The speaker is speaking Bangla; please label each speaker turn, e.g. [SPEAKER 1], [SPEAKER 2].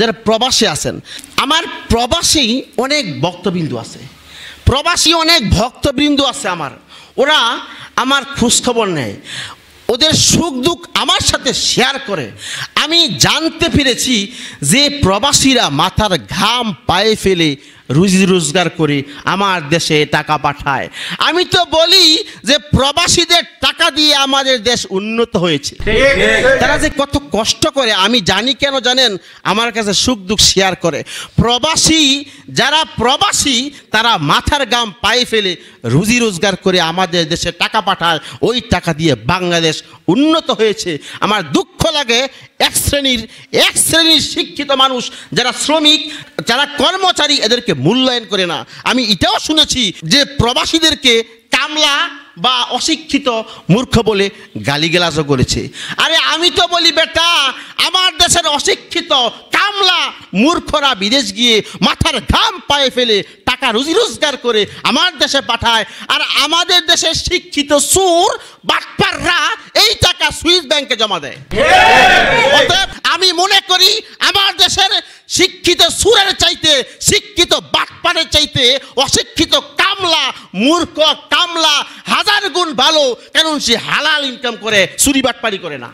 [SPEAKER 1] যারা প্রবাসে আছেন আমার প্রবাসী অনেক বক্তবিন্দু আছে প্রবাসী অনেক ভক্তবৃন্দু আছে আমার ওরা আমার খোঁজখবর নেয় ওদের সুখ দুঃখ আমার সাথে শেয়ার করে আমি জানতে পেরেছি যে প্রবাসীরা মাথার ঘাম পায়ে ফেলে রুজি রোজগার করি আমার দেশে টাকা পাঠায় আমি তো বলি যে প্রবাসীদের টাকা দিয়ে আমাদের দেশ উন্নত হয়েছে তারা যে কত কষ্ট করে আমি জানি কেন জানেন আমার কাছে সুখ দুঃখ শেয়ার করে প্রবাসী যারা প্রবাসী তারা মাথার গাম পায়ে ফেলে রুজি রোজগার করে আমাদের দেশে টাকা পাঠায় ওই টাকা দিয়ে বাংলাদেশ উন্নত হয়েছে আমার দুঃখ লাগে এক শ্রেণীর এক শ্রেণীর শিক্ষিত মানুষ যারা শ্রমিক যারা কর্মচারী এদেরকে মূল্যায়ন করে না আমি এটাও শুনেছি যে প্রবাসীদেরকে কামলা বা অশিক্ষিত মূর্খ বলে গালিগালাজও করেছে আরে আমি তো বলি বেটা আমার দেশের অশিক্ষিত কামলা মূর্খরা বিদেশ গিয়ে মাথার ঘাম পায়ে ফেলে টাকা রুজি রোজগার করে আমার দেশে পাঠায় আর আমাদের দেশের শিক্ষিত সুর বাটপা ব্যাংকাররা এই টাকা সুইস ব্যাংকে জমা দেয় অতএব আমি মনে করি আমার দেশের শিক্ষিত সুরের চাইতে শিক্ষিত বাটপানের চাইতে অশিক্ষিত কামলা মূর্খ কামলা হাজার গুণ ভালো কারণ সে হালাল ইনকাম করে সুরি বাটপারি করে না